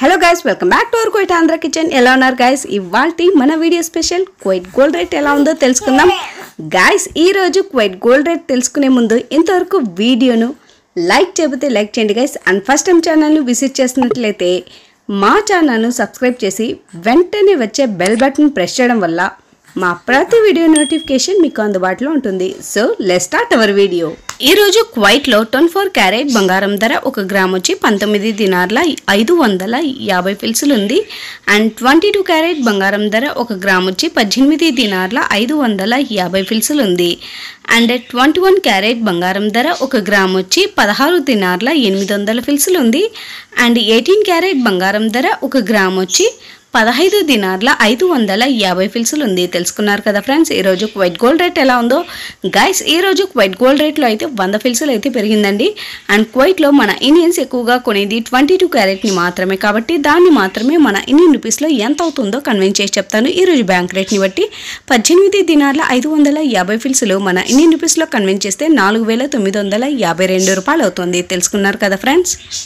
hello guys welcome back to our కోయిట్ Andhra kitchen ఎలా ఉన్నారు గైస్ ఇవాళ మన video special quiet gold rate ఎలా ఉందో తెలుసుకుందాం గైస్ ఈరోజు క్వైట్ గోల్డ్ రేట్ తెలుసుకునే ముందు ఇంతవరకు వీడియోను లైక్ చెబితే లైక్ చేయండి గైస్ అండ్ ఫస్ట్ టైం ఛానల్ని విజిట్ చేసినట్లయితే మా ఛానల్ను సబ్స్క్రైబ్ చేసి వెంటనే వచ్చే బెల్ బటన్ ప్రెస్ చేయడం వల్ల మా ప్రతి వీడియో నోటిఫికేషన్ మీకు అందుబాటులో ఉంటుంది so let's start our video ఈరోజు క్వైట్లో టెన్ ఫోర్ క్యారెట్ బంగారం ధర ఒక గ్రామ్ వచ్చి పంతొమ్మిది దినార్ల ఐదు వందల యాభై పిల్సులు ఉంది అండ్ ట్వంటీ టూ క్యారెట్ బంగారం ధర ఒక గ్రామ్ వచ్చి పద్దెనిమిది దినార్ల ఐదు వందల యాభై పిల్సులు ఉంది అండ్ ట్వంటీ వన్ క్యారెట్ బంగారం ధర ఒక గ్రామ్ వచ్చి పదహారు దినార్ల ఎనిమిది వందల పిల్సులు ఉంది అండ్ ఎయిటీన్ క్యారెట్ బంగారం ధర ఒక గ్రామ్ వచ్చి పదహైదు దినార్ల ఐదు వందల యాభై ఫిల్సులు ఉంది తెలుసుకున్నారు కదా ఫ్రెండ్స్ ఈరోజు వైట్ గోల్డ్ రేట్ ఎలా ఉందో గైస్ ఈరోజు వైట్ గోల్డ్ రేట్లో అయితే వంద ఫిల్సులు అయితే పెరిగిందండి అండ్ క్వైట్లో మన ఇండియన్స్ ఎక్కువగా కొనేది ట్వంటీ టూ క్యారెట్ని మాత్రమే కాబట్టి దాన్ని మాత్రమే మన ఇండియన్ రూపీస్లో ఎంత అవుతుందో కన్విన్స్ చేసి చెప్తాను ఈరోజు బ్యాంక్ రేట్ని బట్టి పద్దెనిమిది దినార్ల ఐదు వందల యాభై ఫిల్సులు మన ఇండియన్ రూపీస్లో కన్విన్స్ చేస్తే నాలుగు వేల తొమ్మిది వందల యాభై రెండు రూపాయలు అవుతుంది తెలుసుకున్నారు కదా ఫ్రెండ్స్